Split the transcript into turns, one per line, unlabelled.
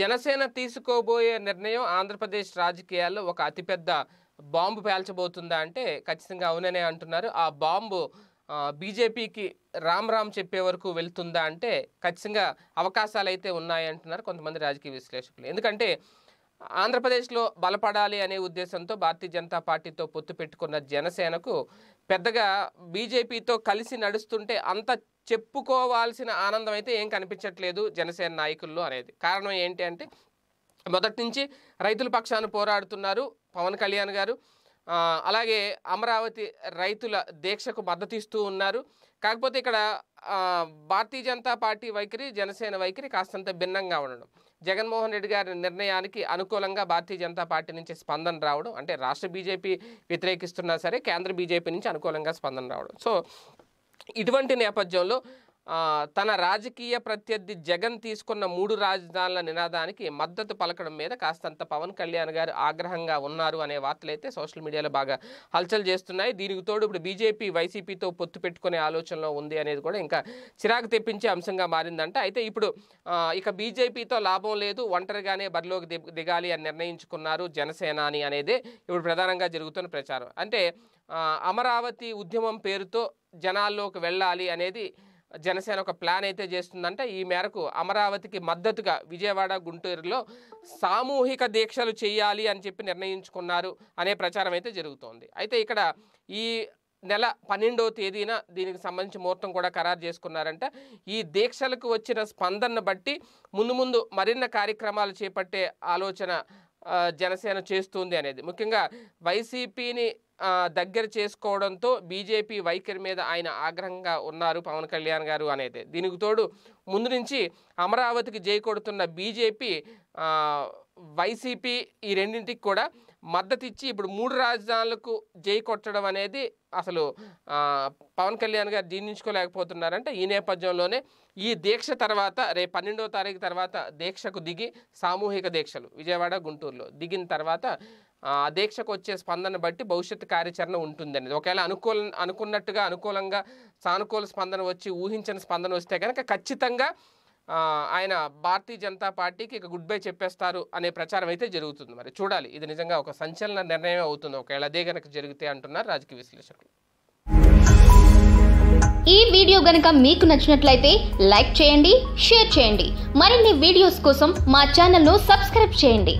జనసేన తీసుకోబోయే నిర్ణయం ఆంధ్రప్రదేశ్ రాజకీయాల్లో ఒక అతిపెద్ద బాంబు పేల్చబోతుందా అంటే ఖచ్చితంగా అవుననే అంటున్నారు ఆ బాంబు బీజేపీకి రామ్ రామ్ చెప్పే వరకు వెళ్తుందా అంటే ఖచ్చితంగా అవకాశాలు అయితే ఉన్నాయంటున్నారు కొంతమంది రాజకీయ విశ్లేషకులు ఎందుకంటే ఆంధ్రప్రదేశ్లో బలపడాలి అనే ఉద్దేశంతో భారతీయ జనతా పార్టీతో పొత్తు పెట్టుకున్న జనసేనకు పెద్దగా బీజేపీతో కలిసి నడుస్తుంటే అంత చెప్పుకోవాల్సిన ఆనందం అయితే ఏం కనిపించట్లేదు జనసేన నాయకుల్లో అనేది కారణం ఏంటి అంటే మొదటి నుంచి రైతుల పక్షాన పోరాడుతున్నారు పవన్ కళ్యాణ్ గారు అలాగే అమరావతి రైతుల దీక్షకు మద్దతు ఇస్తూ ఉన్నారు కాకపోతే ఇక్కడ భారతీయ జనతా పార్టీ వైఖరి జనసేన వైఖరి కాస్తంత భిన్నంగా ఉండడం జగన్మోహన్ రెడ్డి గారి నిర్ణయానికి అనుకూలంగా భారతీయ జనతా పార్టీ నుంచి స్పందన రావడం అంటే రాష్ట్ర బీజేపీ వ్యతిరేకిస్తున్నా సరే కేంద్ర బీజేపీ నుంచి అనుకూలంగా స్పందన రావడం సో ఇటువంటి నేపథ్యంలో తన రాజకీయ ప్రత్యర్థి జగన్ తీసుకున్న మూడు రాజధానుల నినాదానికి మద్దతు పలకడం మీద కాస్తంత పవన్ కళ్యాణ్ గారు ఆగ్రహంగా ఉన్నారు అనే వార్తలు అయితే సోషల్ మీడియాలో బాగా హల్చల్ చేస్తున్నాయి దీనికి తోడు ఇప్పుడు బీజేపీ వైసీపీతో పొత్తు పెట్టుకునే ఆలోచనలో ఉంది అనేది కూడా ఇంకా చిరాకు తెప్పించే అంశంగా మారిందంట అయితే ఇప్పుడు ఇక బీజేపీతో లాభం లేదు ఒంటరిగానే బరిలోకి దిగాలి అని నిర్ణయించుకున్నారు జనసేన అని అనేది ఇప్పుడు ప్రధానంగా జరుగుతున్న ప్రచారం అంటే అమరావతి ఉద్యమం పేరుతో జనాల్లోకి వెళ్ళాలి అనేది జనసేన ఒక ప్లాన్ అయితే చేస్తుందంటే ఈ మేరకు అమరావతికి మద్దతుగా విజయవాడ గుంటూరులో సామూహిక దీక్షలు చేయాలి అని చెప్పి నిర్ణయించుకున్నారు అనే ప్రచారం అయితే జరుగుతోంది అయితే ఇక్కడ ఈ నెల పన్నెండవ తేదీన దీనికి సంబంధించి ముహూర్తం కూడా ఖరారు చేసుకున్నారంట ఈ దీక్షలకు వచ్చిన స్పందనను బట్టి ముందు ముందు మరిన్న కార్యక్రమాలు చేపట్టే ఆలోచన జనసేన చేస్తుంది అనేది ముఖ్యంగా వైసీపీని దగ్గర చేసుకోవడంతో బీజేపీ వైఖరి మీద ఆయన ఆగ్రహంగా ఉన్నారు పవన్ కళ్యాణ్ గారు అనేది దీనికి తోడు ముందు నుంచి అమరావతికి కొడుతున్న బీజేపీ వైసీపీ ఈ రెండింటికి కూడా మద్దతిచ్చి ఇప్పుడు మూడు రాజధానులకు జై కొట్టడం అనేది అసలు పవన్ కళ్యాణ్ గారు జీర్ణించుకోలేకపోతున్నారంటే ఈ నేపథ్యంలోనే ఈ దీక్ష తర్వాత రేపు పన్నెండవ తారీఖు తర్వాత దీక్షకు దిగి సామూహిక దీక్షలు విజయవాడ గుంటూరులో దిగిన తర్వాత దీక్షకు వచ్చే స్పందన బట్టి భవిష్యత్ కార్యాచరణ ఉంటుందండి ఒకవేళ అనుకూల అనుకున్నట్టుగా అనుకూలంగా సానుకూల స్పందన వచ్చి ఊహించిన స్పందన వస్తే కనుక ఖచ్చితంగా ఆయన భారతీయ జనతా పార్టీకి ఇక గుడ్ బై చెప్పేస్తారు అనే ప్రచారం అయితే జరుగుతుంది మరి చూడాలి ఇది నిజంగా ఒక సంచలన నిర్ణయం అవుతుంది ఒకవేళ అదే కనుక జరిగితే అంటున్నారు రాజకీయ విశ్లేషకులు ఈ వీడియో గనక మీకు నచ్చినట్లయితే లైక్ చేయండి షేర్ చేయండి మరిన్ని వీడియోస్ కోసం మా ఛానల్ను సబ్స్క్రైబ్ చేయండి